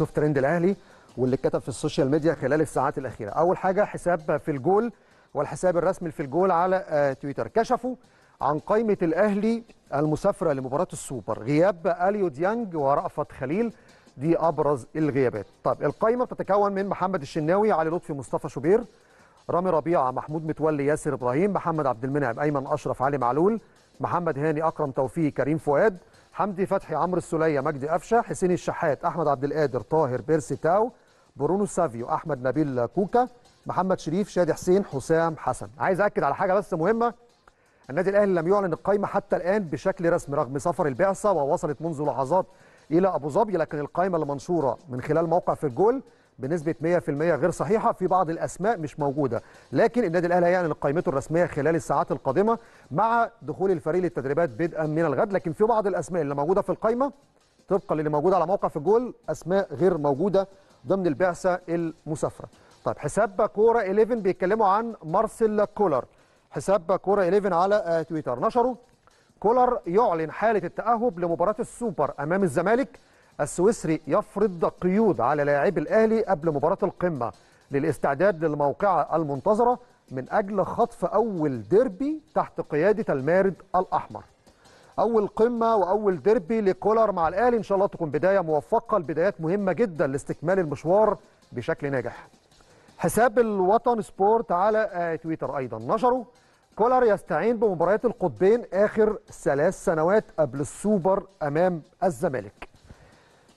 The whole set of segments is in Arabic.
بنشوف ترند الاهلي واللي اتكتب في السوشيال ميديا خلال الساعات الاخيره اول حاجه حساب في الجول والحساب الرسمي في الجول على آه، تويتر كشفوا عن قائمه الاهلي المسافره لمباراه السوبر غياب اليو ديانج ورأفت خليل دي ابرز الغيابات طب القائمه بتتكون من محمد الشناوي علي لطفي مصطفى شوبير رامي ربيعه محمود متولي ياسر ابراهيم محمد عبد المنعم ايمن اشرف علي معلول محمد هاني اكرم توفيق كريم فؤاد حمدي فتحي عمرو السوليه مجدي قفشه حسين الشحات احمد عبد القادر طاهر بيرسي تاو برونو سافيو احمد نبيل كوكا محمد شريف شادي حسين حسام حسن عايز اكد على حاجه بس مهمه النادي الاهلي لم يعلن القائمه حتى الان بشكل رسمي رغم سفر البعثه ووصلت منذ لحظات الى ابو ظبي لكن القائمه المنشوره من خلال موقع في الجول بنسبه 100% غير صحيحه في بعض الاسماء مش موجوده لكن النادي الاهلي هيعلن قائمته الرسميه خلال الساعات القادمه مع دخول الفريق للتدريبات بدءا من الغد لكن في بعض الاسماء اللي موجوده في القائمه طبقا للي موجود على موقع في الجول اسماء غير موجوده ضمن البعثه المسافره طيب حساب كوره 11 بيتكلموا عن مارسيل كولر حساب كوره 11 على آه، تويتر نشره كولر يعلن حاله التاهب لمباراه السوبر امام الزمالك السويسري يفرض قيود على لاعبي الأهلي قبل مباراة القمة للاستعداد للموقعة المنتظرة من أجل خطف أول ديربي تحت قيادة المارد الأحمر أول قمة وأول ديربي لكولر مع الأهلي إن شاء الله تكون بداية موفقة البدايات مهمة جدا لاستكمال المشوار بشكل ناجح حساب الوطن سبورت على آه، تويتر أيضا نشره كولر يستعين بمباريات القطبين آخر ثلاث سنوات قبل السوبر أمام الزمالك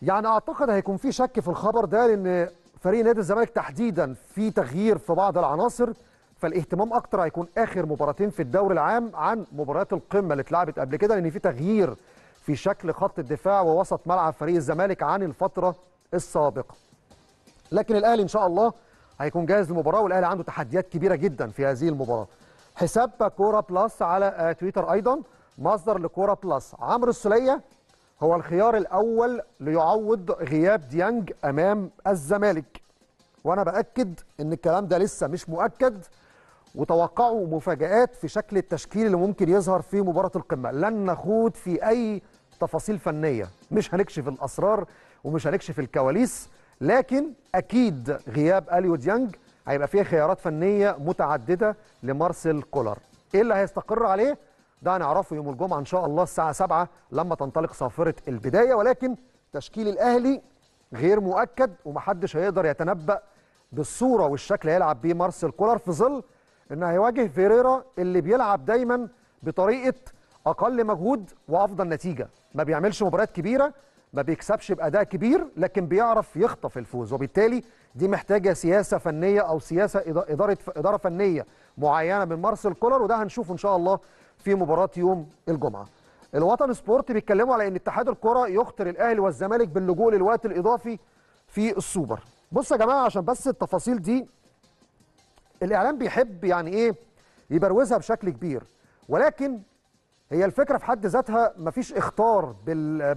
يعني اعتقد هيكون في شك في الخبر ده لان فريق نادي الزمالك تحديدا في تغيير في بعض العناصر فالاهتمام اكتر هيكون اخر مباراتين في الدوري العام عن مباريات القمه اللي اتلعبت قبل كده لان في تغيير في شكل خط الدفاع ووسط ملعب فريق الزمالك عن الفتره السابقه. لكن الاهلي ان شاء الله هيكون جاهز للمباراه والاهلي عنده تحديات كبيره جدا في هذه المباراه. حساب كوره بلس على آه، تويتر ايضا مصدر لكوره بلس عمرو السليه هو الخيار الأول ليعوض غياب ديانج أمام الزمالك وأنا بأكد إن الكلام ده لسه مش مؤكد وتوقعوا مفاجآت في شكل التشكيل اللي ممكن يظهر في مباراة القمة لن نخوض في أي تفاصيل فنية مش هنكشف الأسرار ومش هنكشف الكواليس لكن أكيد غياب أليو ديانج هيبقى فيه خيارات فنية متعددة لمارسيل كولر إيه اللي هيستقر عليه؟ ده هنعرفه يوم الجمعه ان شاء الله الساعه 7 لما تنطلق صافره البدايه ولكن تشكيل الاهلي غير مؤكد ومحدش هيقدر يتنبأ بالصوره والشكل هيلعب بيه مارسيل كولر في ظل انه هيواجه فيريرا اللي بيلعب دايما بطريقه اقل مجهود وافضل نتيجه ما بيعملش مباريات كبيره ما بيكسبش باداء كبير لكن بيعرف يخطف الفوز وبالتالي دي محتاجه سياسه فنيه او سياسه اداره اداره فنيه معينه من مارسيل كولر وده هنشوفه ان شاء الله في مباراه يوم الجمعه. الوطن سبورت بيتكلموا على ان اتحاد الكره يخطر الاهلي والزمالك باللجوء للوقت الاضافي في السوبر. بصوا يا جماعه عشان بس التفاصيل دي الاعلام بيحب يعني ايه يبروزها بشكل كبير ولكن هي الفكره في حد ذاتها مفيش اختار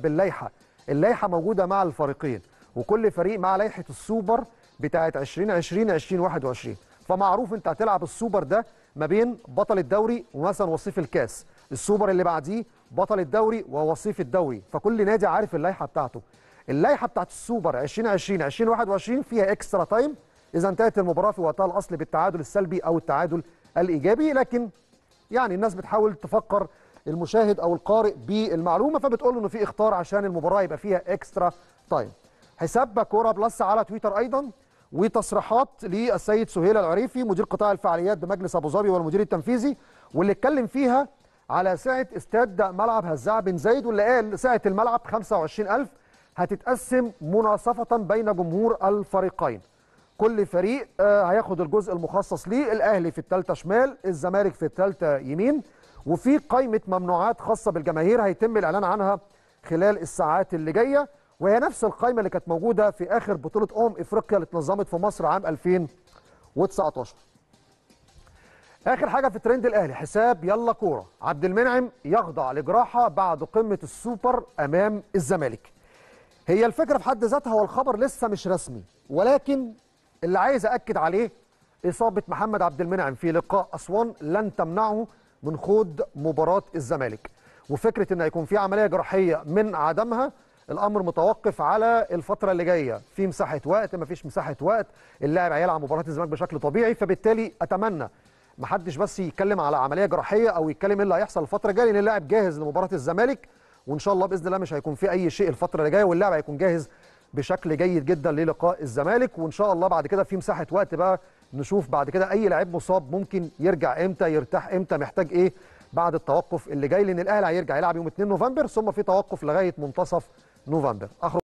باللائحه، اللائحه موجوده مع الفريقين وكل فريق مع لائحه السوبر بتاعه 2020 2021. فمعروف انت هتلعب السوبر ده ما بين بطل الدوري ومثلا وصيف الكاس السوبر اللي بعديه بطل الدوري ووصيف الدوري فكل نادي عارف اللائحه بتاعته اللائحه بتاعت السوبر 2020 2021 فيها اكسترا تايم اذا انتهت المباراه في وقتها الاصل بالتعادل السلبي او التعادل الايجابي لكن يعني الناس بتحاول تفكر المشاهد او القارئ بالمعلومه فبتقول له انه في اختار عشان المباراه يبقى فيها اكسترا تايم حساب كوره بلس على تويتر ايضا وتصريحات للسيد سهيل العريفي مدير قطاع الفعاليات بمجلس ابو ظبي والمدير التنفيذي واللي اتكلم فيها على سعه استاد ملعب هزاع بن زايد واللي قال سعه الملعب 25000 هتتقسم مناصفه بين جمهور الفريقين كل فريق آه، هياخد الجزء المخصص ليه الاهلي في الثالثه شمال الزمالك في الثالثه يمين وفي قائمه ممنوعات خاصه بالجماهير هيتم الاعلان عنها خلال الساعات اللي جايه وهي نفس القايمه اللي كانت موجوده في اخر بطوله امم افريقيا اللي اتنظمت في مصر عام 2019 اخر حاجه في ترند الاهلي حساب يلا كوره عبد المنعم يخضع لجراحه بعد قمه السوبر امام الزمالك هي الفكره في حد ذاتها والخبر لسه مش رسمي ولكن اللي عايز اكد عليه اصابه محمد عبد المنعم في لقاء اسوان لن تمنعه من خوض مباراه الزمالك وفكره ان هيكون في عمليه جراحيه من عدمها الامر متوقف على الفتره اللي جايه في مساحه وقت ما فيش مساحه وقت اللاعب هيلعب مباراه الزمالك بشكل طبيعي فبالتالي اتمنى ما حدش بس يتكلم على عمليه جراحيه او يتكلم ايه اللي هيحصل الفتره الجايه لان اللاعب جاهز لمباراه الزمالك وان شاء الله باذن الله مش هيكون في اي شيء الفتره اللي جايه واللاعب هيكون جاهز بشكل جيد جدا للقاء الزمالك وان شاء الله بعد كده في مساحه وقت بقى نشوف بعد كده اي لعيب مصاب ممكن يرجع امتى يرتاح امتى محتاج ايه بعد التوقف اللي جاي لان الاهلي هيرجع يلعب يوم 2 نوفمبر ثم في توقف لغايه منتصف no Wanda.